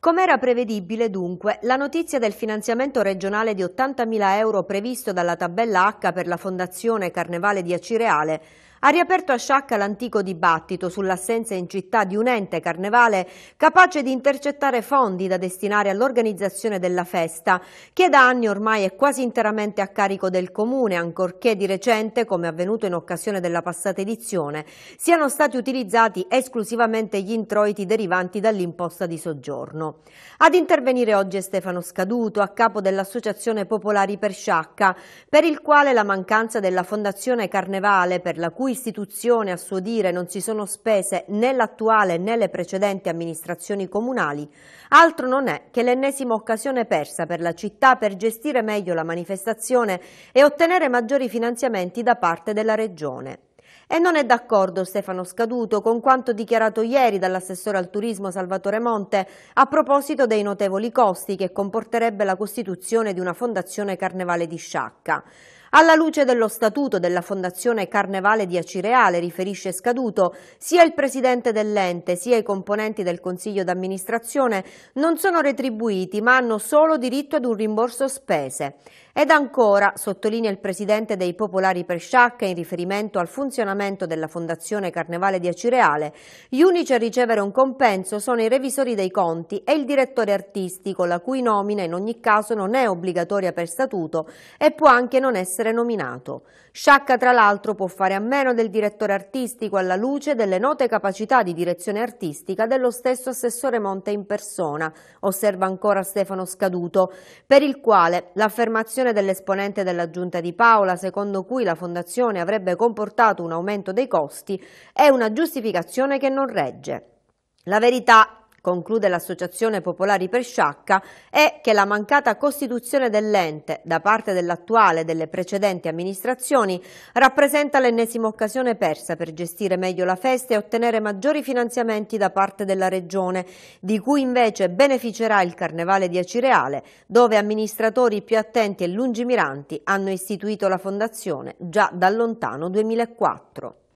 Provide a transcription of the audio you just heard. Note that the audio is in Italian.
Come era prevedibile dunque, la notizia del finanziamento regionale di 80.000 euro previsto dalla tabella H per la Fondazione Carnevale di Acireale ha riaperto a Sciacca l'antico dibattito sull'assenza in città di un ente carnevale capace di intercettare fondi da destinare all'organizzazione della festa, che da anni ormai è quasi interamente a carico del Comune, ancorché di recente, come avvenuto in occasione della passata edizione, siano stati utilizzati esclusivamente gli introiti derivanti dall'imposta di soggiorno. Ad intervenire oggi è Stefano Scaduto, a capo dell'Associazione Popolari per Sciacca, per il quale la mancanza della Fondazione Carnevale, per la cui cui istituzione a suo dire non si sono spese né l'attuale né le precedenti amministrazioni comunali, altro non è che l'ennesima occasione persa per la città per gestire meglio la manifestazione e ottenere maggiori finanziamenti da parte della Regione. E non è d'accordo Stefano Scaduto con quanto dichiarato ieri dall'assessore al turismo Salvatore Monte a proposito dei notevoli costi che comporterebbe la costituzione di una fondazione carnevale di Sciacca. Alla luce dello statuto della Fondazione Carnevale di Acireale, riferisce Scaduto, sia il presidente dell'ente sia i componenti del consiglio d'amministrazione non sono retribuiti ma hanno solo diritto ad un rimborso spese. Ed ancora, sottolinea il presidente dei Popolari Presciacca in riferimento al funzionamento della Fondazione Carnevale di Acireale, gli unici a ricevere un compenso sono i revisori dei conti e il direttore artistico, la cui nomina in ogni caso non è obbligatoria per statuto e può anche non essere essere nominato. Sciacca tra l'altro può fare a meno del direttore artistico alla luce delle note capacità di direzione artistica dello stesso assessore Monte in persona, osserva ancora Stefano Scaduto, per il quale l'affermazione dell'esponente della giunta di Paola secondo cui la fondazione avrebbe comportato un aumento dei costi è una giustificazione che non regge. La verità conclude l'Associazione Popolari per Sciacca, è che la mancata costituzione dell'ente da parte dell'attuale e delle precedenti amministrazioni rappresenta l'ennesima occasione persa per gestire meglio la festa e ottenere maggiori finanziamenti da parte della Regione, di cui invece beneficerà il Carnevale di Acireale, dove amministratori più attenti e lungimiranti hanno istituito la fondazione già da lontano 2004.